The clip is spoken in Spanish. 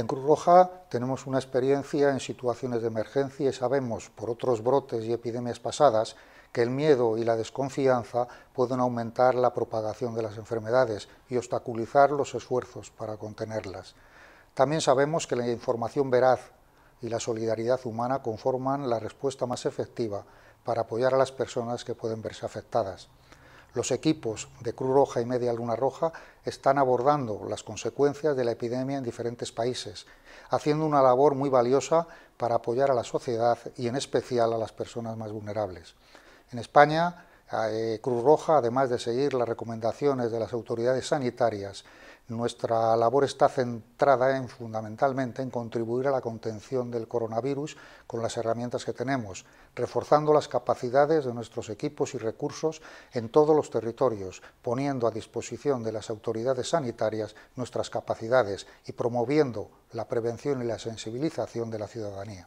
En Cruz Roja tenemos una experiencia en situaciones de emergencia y sabemos, por otros brotes y epidemias pasadas, que el miedo y la desconfianza pueden aumentar la propagación de las enfermedades y obstaculizar los esfuerzos para contenerlas. También sabemos que la información veraz y la solidaridad humana conforman la respuesta más efectiva para apoyar a las personas que pueden verse afectadas. Los equipos de Cruz Roja y Media Luna Roja están abordando las consecuencias de la epidemia en diferentes países, haciendo una labor muy valiosa para apoyar a la sociedad y en especial a las personas más vulnerables. En España, eh, Cruz Roja, además de seguir las recomendaciones de las autoridades sanitarias, nuestra labor está centrada fundamentalmente en contribuir a la contención del coronavirus con las herramientas que tenemos, reforzando las capacidades de nuestros equipos y recursos en todos los territorios, poniendo a disposición de las autoridades sanitarias nuestras capacidades y promoviendo la prevención y la sensibilización de la ciudadanía.